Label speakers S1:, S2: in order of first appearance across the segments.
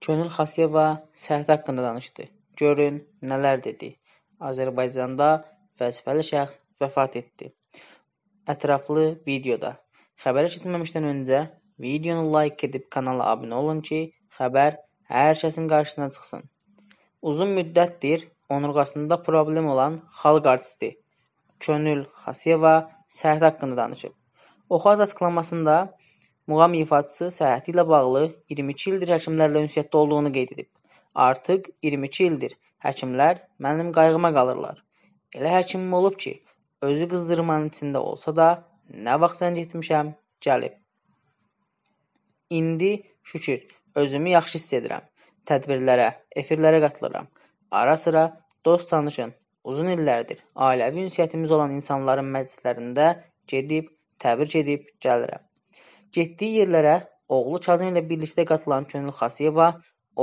S1: Könül Xasiyeva səhhət haqqında danışdı. Görün nələr dedi. Azərbaycanda vəzifəli şəxs vəfat etdi. Ətraflı videoda. Xəbərə keçməmişdən öncə videonu like edib kanala abunə olun ki, xəbər hər kəsin qarşısına çıxsın. Uzun müddətdir onurğasında problem olan xalq artisti Könül Xasiyeva səhhət haqqında danışıb. Oxaz açıqlamasında Muğam ifaçısı səhhəti ilə bağlı 22 ildir həkimlərlə ünsiyyətdə olduğunu qeyd edib. Artıq 22 ildir həkimlər mənim qayğıma qalırlar. Elə həkimim olub ki, özü qızdırmanın içində olsa da nə vaxt zəng etmişəm, gəlib. İndi şükür, özümü yaxşı hiss edirəm. Tədbirlərə, efirlərə qatılıram. Ara-sıra dost tanışın, uzun illərdir ailəvi ünsiyyətimiz olan insanların məclislərində gedib, təbrik edib gəlirəm. Getdiyi yerlərə oğlu Kazım ilə birlikdə qatılan Könül Xasiyeva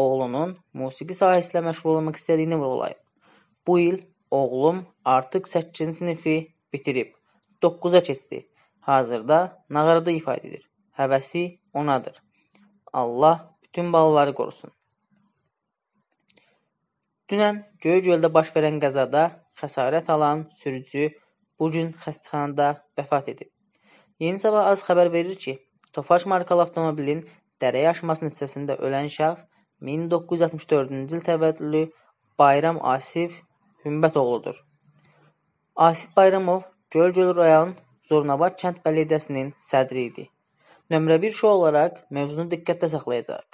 S1: oğlunun musiqi sahəsi ilə məşğul olmaq istədiyini vurğulayıb. Bu il oğlum artıq 8-ci sinifi bitirib, 9-a keçdi. Hazırda nağarada ifa edilir. Həvəsi onadır. Allah bütün balaları qorusun. Dünən Göycöldə baş verən qəzada xəsarət alan sürücü bu gün xəstəxanada vəfat edib. Yeni Sabah az xəbər verir ki, Tofaş markalı avtomobilin dərəyə aşması nəticəsində ölən şəxs 1964-cü il təvəllüdlü Bayram Asif Hümbət oğludur. Asif Bayramov Gölgöl rayon Zornabat kənd bələdiyyəsinin sədri idi. Nömrə 1 şou olaraq mövzunu diqqətdə saxlayacaq.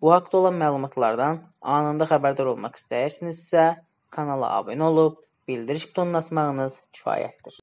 S1: Bu haqda olan məlumatlardan anında xəbərdar olmaq istəyirsinizsə, kanala abunə olub bildiriş butonunu açmağınız kifayətdir.